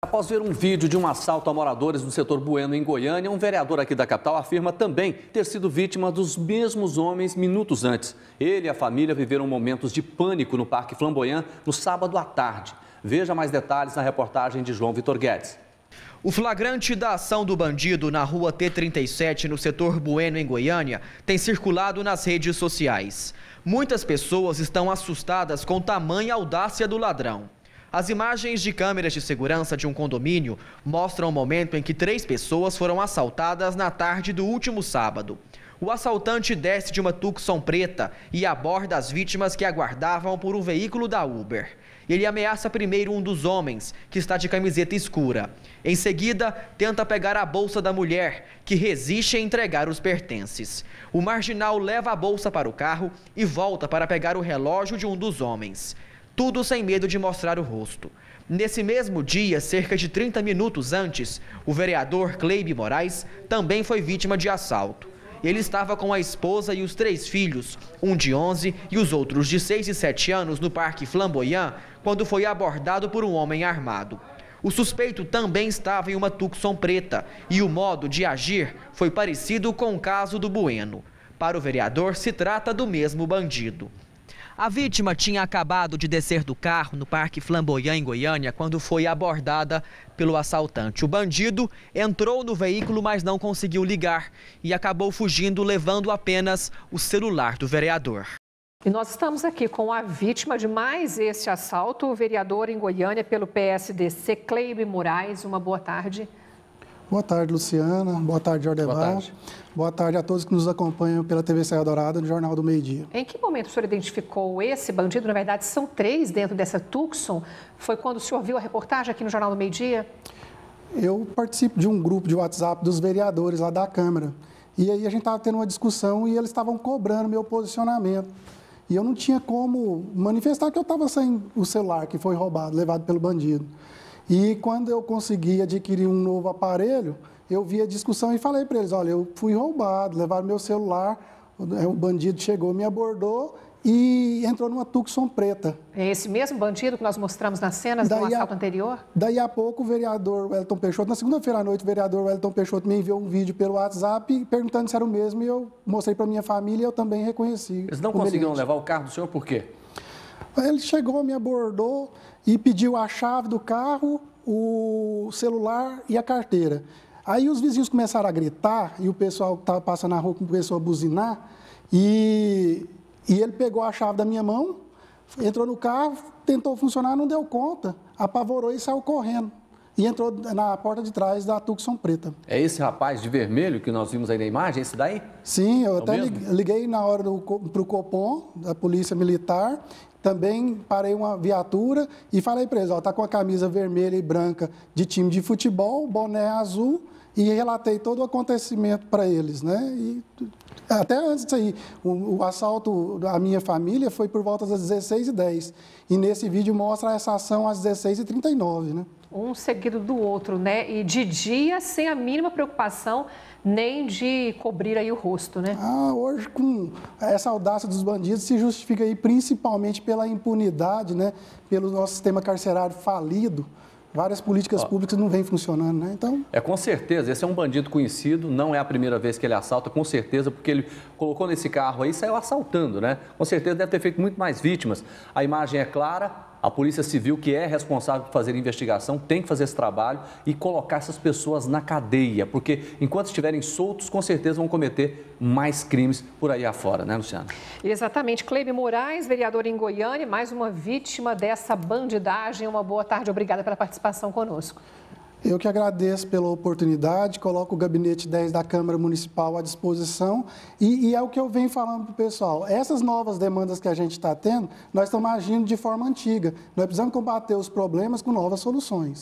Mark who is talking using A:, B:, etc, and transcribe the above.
A: Após ver um vídeo de um assalto a moradores no setor Bueno em Goiânia, um vereador aqui da capital afirma também ter sido vítima dos mesmos homens minutos antes. Ele e a família viveram momentos de pânico no Parque Flamboyant no sábado à tarde. Veja mais detalhes na reportagem de João Vitor Guedes. O flagrante da ação do bandido na rua T37, no setor
B: Bueno, em Goiânia, tem circulado nas redes sociais. Muitas pessoas estão assustadas com tamanha audácia do ladrão. As imagens de câmeras de segurança de um condomínio mostram o momento em que três pessoas foram assaltadas na tarde do último sábado. O assaltante desce de uma Tucson preta e aborda as vítimas que aguardavam por um veículo da Uber. Ele ameaça primeiro um dos homens, que está de camiseta escura. Em seguida, tenta pegar a bolsa da mulher, que resiste a entregar os pertences. O marginal leva a bolsa para o carro e volta para pegar o relógio de um dos homens tudo sem medo de mostrar o rosto. Nesse mesmo dia, cerca de 30 minutos antes, o vereador Cleibe Moraes também foi vítima de assalto. Ele estava com a esposa e os três filhos, um de 11 e os outros de 6 e 7 anos, no Parque Flamboyant, quando foi abordado por um homem armado. O suspeito também estava em uma Tucson preta e o modo de agir foi parecido com o caso do Bueno. Para o vereador, se trata do mesmo bandido. A vítima tinha acabado de descer do carro no Parque Flamboyant, em Goiânia, quando foi abordada pelo assaltante. O bandido entrou no veículo, mas não conseguiu ligar e acabou fugindo, levando apenas o celular do vereador.
C: E nós estamos aqui com a vítima de mais este assalto, o vereador em Goiânia pelo PSDC, Cleibe Moraes. Uma boa tarde.
D: Boa tarde, Luciana. Boa tarde, Jordeval. Boa tarde. Boa tarde a todos que nos acompanham pela TV Serra Dourada, no Jornal do Meio Dia.
C: Em que momento o senhor identificou esse bandido? Na verdade, são três dentro dessa Tucson. Foi quando o senhor viu a reportagem aqui no Jornal do Meio Dia?
D: Eu participo de um grupo de WhatsApp dos vereadores lá da Câmara. E aí a gente estava tendo uma discussão e eles estavam cobrando meu posicionamento. E eu não tinha como manifestar que eu estava sem o celular que foi roubado, levado pelo bandido. E quando eu consegui adquirir um novo aparelho, eu vi a discussão e falei para eles: olha, eu fui roubado, levaram meu celular, é, o bandido chegou, me abordou e entrou numa Tucson preta.
C: É Esse mesmo bandido que nós mostramos nas cenas daí do assalto a, anterior?
D: Daí a pouco o vereador Wellington Peixoto, na segunda-feira à noite, o vereador Wellington Peixoto me enviou um vídeo pelo WhatsApp perguntando se era o mesmo e eu mostrei para minha família e eu também reconheci. Eles não conseguiram levar
A: o carro do senhor por quê?
D: Ele chegou, me abordou e pediu a chave do carro, o celular e a carteira. Aí os vizinhos começaram a gritar e o pessoal que estava passando na rua começou a buzinar. E, e ele pegou a chave da minha mão, entrou no carro, tentou funcionar, não deu conta, apavorou e saiu correndo e entrou na porta de trás da Tucson Preta.
A: É esse rapaz de vermelho que nós vimos aí na imagem, esse daí?
D: Sim, eu é até mesmo? liguei na hora para o Copom, da Polícia Militar, também parei uma viatura e falei para eles, ó, tá com a camisa vermelha e branca de time de futebol, boné azul, e relatei todo o acontecimento para eles, né? E até antes aí, o, o, assalto à minha família foi por volta das 16h10. E nesse vídeo mostra essa ação às 16h39, né? Um seguido
C: do outro, né? E de dia, sem a mínima preocupação nem de cobrir
D: aí o rosto, né? Ah, hoje com essa audácia dos bandidos se justifica aí principalmente pela impunidade, né? Pelo nosso sistema carcerário falido várias políticas públicas não vêm funcionando, né? Então.
A: É com certeza. Esse é um bandido conhecido, não é a primeira vez que ele assalta, com certeza, porque ele colocou nesse carro aí e saiu assaltando, né? Com certeza deve ter feito muito mais vítimas. A imagem é clara, a Polícia Civil, que é responsável por fazer a investigação, tem que fazer esse trabalho e colocar essas pessoas na cadeia, porque enquanto estiverem soltos, com certeza vão cometer mais crimes por aí afora, né, Luciana?
C: Exatamente. Cleime Moraes, vereador em Goiânia, mais uma vítima dessa bandidagem. Uma boa tarde, obrigada pela participação conosco.
D: Eu que agradeço pela oportunidade, coloco o gabinete 10 da Câmara Municipal à disposição e, e é o que eu venho falando para o pessoal. Essas novas demandas que a gente está tendo, nós estamos agindo de forma antiga. Nós precisamos combater os problemas com novas soluções.